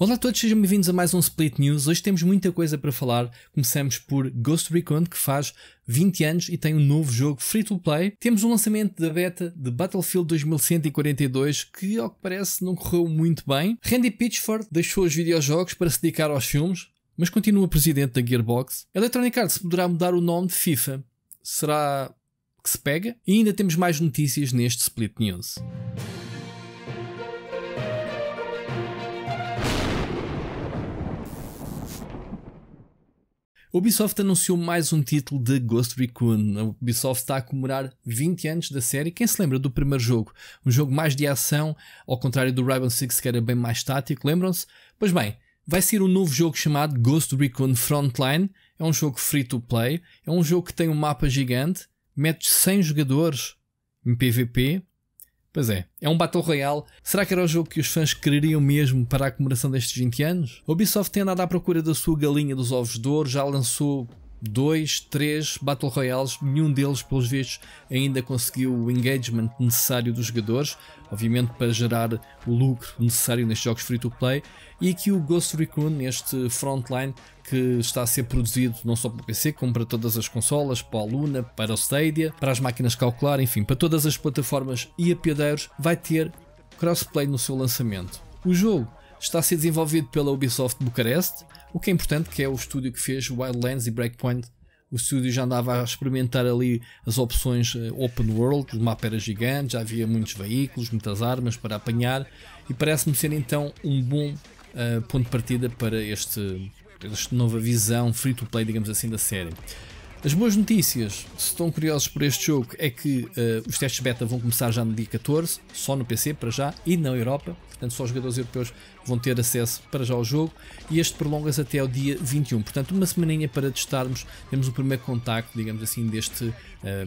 Olá a todos, sejam bem-vindos a mais um Split News. Hoje temos muita coisa para falar. Começamos por Ghost Recon, que faz 20 anos e tem um novo jogo free to play. Temos um lançamento da beta de Battlefield 2142 que, ao que parece, não correu muito bem. Randy Pitchford deixou os videojogos para se dedicar aos filmes, mas continua presidente da Gearbox. Electronic Arts poderá mudar o nome de FIFA. Será que se pega? E ainda temos mais notícias neste Split News. Ubisoft anunciou mais um título de Ghost Recon. A Ubisoft está a comemorar 20 anos da série. Quem se lembra do primeiro jogo? Um jogo mais de ação, ao contrário do Rainbow Six, que era bem mais tático, lembram-se? Pois bem, vai ser um novo jogo chamado Ghost Recon Frontline. É um jogo free to play, é um jogo que tem um mapa gigante, mete 100 jogadores em PvP, Pois é, é um Battle Royale. Será que era o jogo que os fãs quereriam mesmo para a comemoração destes 20 anos? A Ubisoft tem andado à procura da sua galinha dos ovos de ouro, já lançou dois, três Battle Royales, nenhum deles, pelos vistos, ainda conseguiu o engagement necessário dos jogadores, obviamente para gerar o lucro necessário nestes jogos free to play, e aqui o Ghost Recon, este frontline que está a ser produzido não só para o PC, como para todas as consolas, para a Luna, para o Stadia, para as máquinas calcular, enfim, para todas as plataformas e apiadeiros, vai ter crossplay no seu lançamento. O jogo está a ser desenvolvido pela Ubisoft Bucareste, o que é importante, que é o estúdio que fez Wildlands e Breakpoint. O estúdio já andava a experimentar ali as opções eh, open world, o mapa era gigante, já havia muitos veículos, muitas armas para apanhar, e parece-me ser então um bom uh, ponto de partida para este, esta nova visão free to play, digamos assim, da série. As boas notícias, se estão curiosos por este jogo, é que uh, os testes beta vão começar já no dia 14, só no PC para já e na Europa, portanto só os jogadores europeus vão ter acesso para já ao jogo e este prolonga-se até ao dia 21, portanto uma semaninha para testarmos, temos o primeiro contacto, digamos assim, deste uh,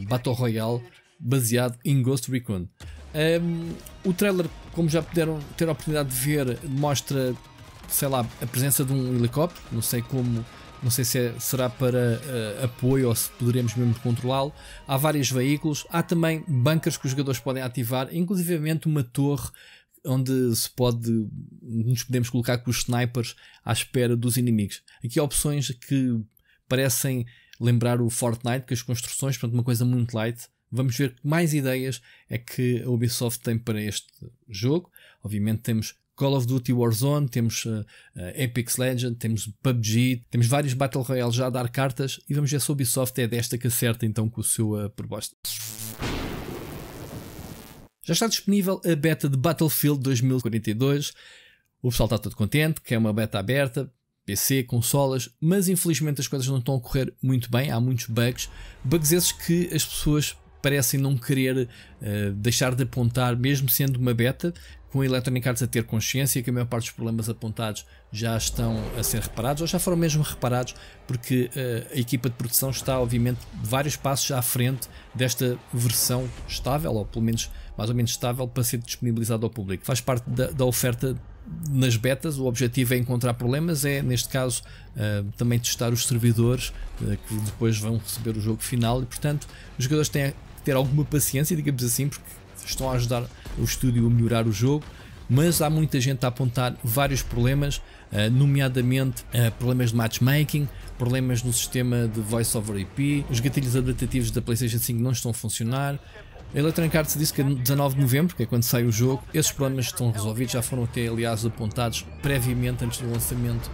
Battle Royale baseado em Ghost Recon. Um, ehm, o trailer, como já puderam ter a oportunidade de ver, mostra, sei lá, a presença de um helicóptero, não sei como não sei se é, será para uh, apoio ou se poderemos mesmo controlá-lo. Há vários veículos, há também bancas que os jogadores podem ativar, inclusivamente uma torre onde se pode nos podemos colocar com os snipers à espera dos inimigos. Aqui há opções que parecem lembrar o Fortnite, que as construções, portanto, uma coisa muito light. Vamos ver que mais ideias é que a Ubisoft tem para este jogo. Obviamente temos Call of Duty Warzone, temos uh, Apex Legend, temos PUBG, temos vários Battle Royale já a dar cartas e vamos ver se a Ubisoft é desta que acerta então com a sua proposta. Já está disponível a beta de Battlefield 2042. O pessoal está todo contente, que é uma beta aberta, PC, consolas, mas infelizmente as coisas não estão a correr muito bem, há muitos bugs, bugs esses que as pessoas parecem não querer uh, deixar de apontar, mesmo sendo uma beta, com a Electronic Arts a ter consciência que a maior parte dos problemas apontados já estão a ser reparados ou já foram mesmo reparados, porque uh, a equipa de produção está, obviamente, vários passos à frente desta versão estável, ou pelo menos mais ou menos estável, para ser disponibilizada ao público. Faz parte da, da oferta nas betas, o objetivo é encontrar problemas, é neste caso uh, também testar os servidores uh, que depois vão receber o jogo final e, portanto, os jogadores têm que ter alguma paciência, digamos assim, porque estão a ajudar o estúdio a melhorar o jogo, mas há muita gente a apontar vários problemas, eh, nomeadamente eh, problemas de matchmaking, problemas no sistema de voice over IP, os gatilhos adaptativos da PlayStation 5 não estão a funcionar. A Electronic Arts disse que a é 19 de novembro, que é quando sai o jogo, esses problemas estão resolvidos, já foram até aliás apontados previamente antes do lançamento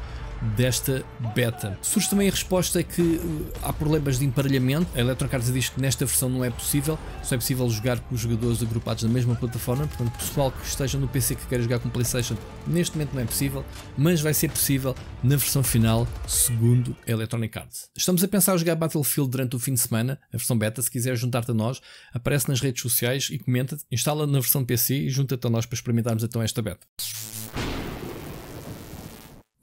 desta beta. Surge também a resposta que eh, há problemas de emparelhamento. A Electrocards diz que nesta versão não é possível, só é possível jogar com os jogadores agrupados na mesma plataforma. Portanto, pessoal que esteja no PC que queira jogar com PlayStation, neste momento não é possível, mas vai ser possível na versão final, segundo a Electronic Arts. Estamos a pensar em jogar Battlefield durante o fim de semana, a versão beta. Se quiser juntar-te a nós, aparece nas redes sociais e comenta, instala na versão PC e junta-te a nós para experimentarmos então esta beta.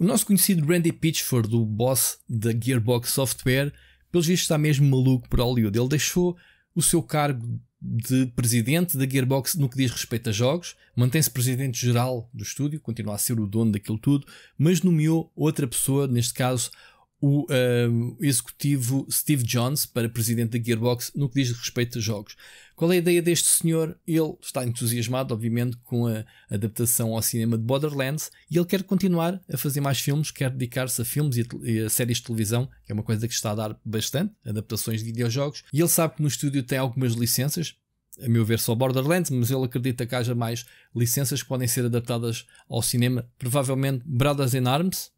O nosso conhecido Randy Pitchford, o boss da Gearbox Software, pelos vistos está mesmo maluco por Hollywood. Ele deixou o seu cargo de presidente da Gearbox no que diz respeito a jogos, mantém-se presidente geral do estúdio, continua a ser o dono daquilo tudo, mas nomeou outra pessoa, neste caso o um, ehm, executivo Steve Jobs para presidente da Gearbox no que diz respeito a jogos. Qual é a ideia deste senhor? Ele está entusiasmado, obviamente, com a adaptação ao cinema de Borderlands e ele quer continuar a fazer mais filmes, quer dedicar-se a filmes e a, e a, séries de televisão, que é uma coisa que está a dar bastante, adaptações de videojogos. E ele sabe que no estúdio tem algumas licenças, a meu ver, só Borderlands, mas ele acredita que haja mais licenças que podem ser adaptadas ao cinema, provavelmente Brothers in Arms,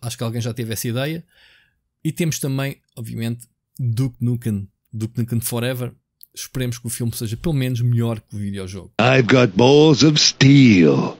acho que alguém já teve essa ideia. E temos também, obviamente, Duke Nukem, Duke Nukem Forever. Esperemos que o filme seja pelo menos melhor que o videojogo. I've got balls of steel.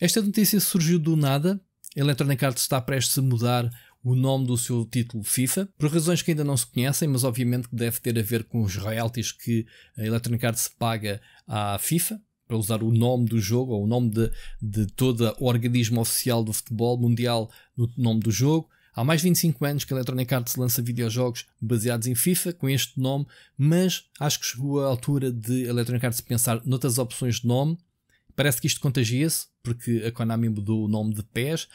Esta notícia surgiu do nada. A Electronic Arts está prestes a mudar o nome do seu título FIFA, por razões que ainda não se conhecem, mas obviamente que deve ter a ver com os royalties que a Electronic Arts paga à FIFA para usar o nome do jogo, ou o nome de, de todo o organismo oficial do futebol mundial no nome do jogo. Há mais de 25 anos que a Electronic Arts lança videojogos baseados em FIFA com este nome, mas acho que chegou a altura de a Electronic Arts pensar noutras opções de nome. Parece que isto contagia-se, porque a Konami mudou o nome de PES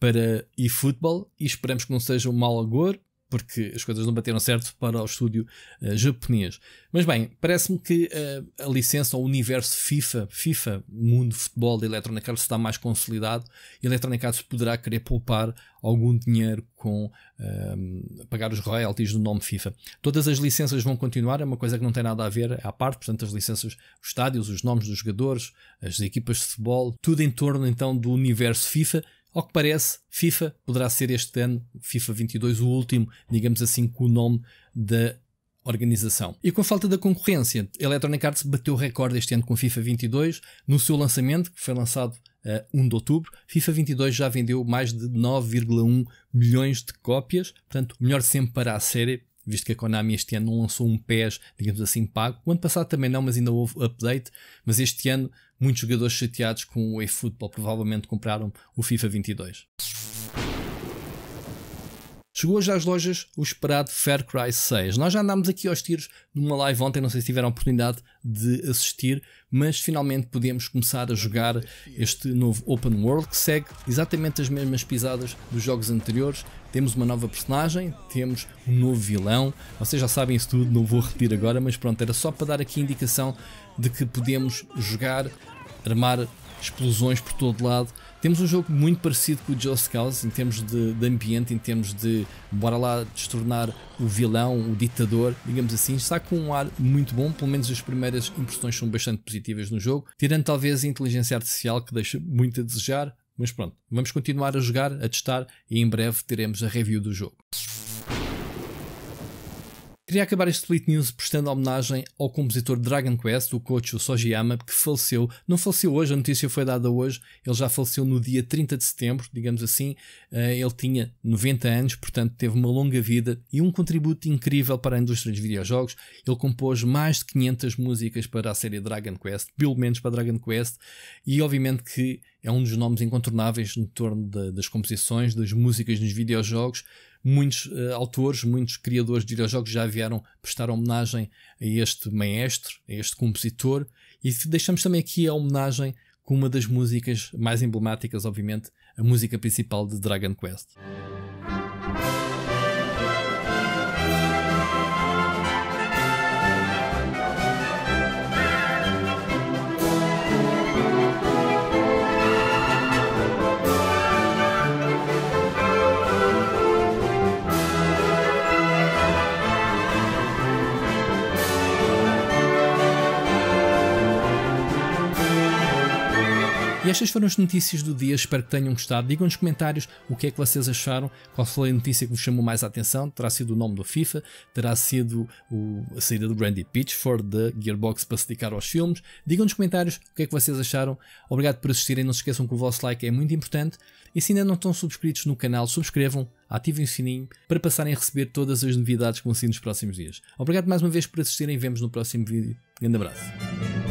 para eFootball e esperamos que não seja um mal agora porque as coisas não bateram certo para o estúdio uh, japonês. Mas bem, parece-me que uh, a licença, o universo FIFA, FIFA, mundo futebol de Electronic Arts está mais consolidado e Electronic Arts poderá querer poupar algum dinheiro com uh, pagar os royalties do nome FIFA. Todas as licenças vão continuar, é uma coisa que não tem nada a ver é à parte, portanto as licenças, os estádios, os nomes dos jogadores, as equipas de futebol, tudo em torno então do universo FIFA ao que parece, FIFA poderá ser este ano, FIFA 22, o último, digamos assim, com o nome da organização. E com a falta da concorrência, a Electronic Arts bateu o recorde este ano com FIFA 22 no seu lançamento, que foi lançado a eh, 1 de outubro. FIFA 22 já vendeu mais de 9,1 milhões de cópias, portanto, melhor sempre para a série. Visto que a Konami este ano não lançou um PES, digamos assim, pago. O ano passado também não, mas ainda houve update. Mas este ano muitos jogadores chateados com o eFootball, provavelmente compraram o FIFA 22. Chegou já às lojas o esperado Fair Cry 6. Nós já andámos aqui aos tiros numa live ontem, não sei se tiveram a oportunidade de assistir, mas finalmente podemos começar a jogar este novo Open World que segue exatamente as mesmas pisadas dos jogos anteriores. Temos uma nova personagem, temos um novo vilão, vocês já sabem isso tudo, não vou repetir agora, mas pronto, era só para dar aqui a indicação de que podemos jogar, armar explosões por todo lado. Temos um jogo muito parecido com o Just Cause em termos de, de ambiente, em termos de bora lá destornar o vilão, o ditador, digamos assim. Está com um ar muito bom, pelo menos as primeiras impressões são bastante positivas no jogo, tirando talvez a inteligência artificial que deixa muito a desejar. Mas pronto, vamos continuar a jogar, a testar e em breve teremos a review do jogo. Queria acabar este Split News prestando homenagem ao compositor Dragon Quest, o Kocho Sojiyama, que faleceu. Não faleceu hoje, a notícia foi dada hoje. Ele já faleceu no dia 30 de setembro, digamos assim. Eh, ele tinha 90 anos, portanto teve uma longa vida e um contributo incrível para a indústria dos videojogos. Ele compôs mais de 500 músicas para a série Dragon Quest, pelo menos para Dragon Quest, e obviamente que é um dos nomes incontornáveis no torno de, das composições, das músicas nos videojogos. Muitos uh, autores, muitos criadores de videojogos já vieram prestar homenagem a este maestro, a este compositor, e deixamos também aqui a homenagem com uma das músicas mais emblemáticas, obviamente, a música principal de Dragon Quest. estas foram as notícias do dia, espero que tenham gostado. Digam nos comentários o que é que vocês acharam, qual foi a notícia que vos chamou mais a atenção. Terá sido o nome do FIFA, terá sido o, a saída do Randy Pitchford da Gearbox para se dedicar aos filmes. Digam nos comentários o que é que vocês acharam. Obrigado por assistirem, não se esqueçam que o vosso like é muito importante. E se ainda não estão subscritos no canal, subscrevam, ativem o sininho para passarem a receber todas as novidades que vão sair nos próximos dias. Obrigado mais uma vez por assistirem e vemos no próximo vídeo. Grande abraço.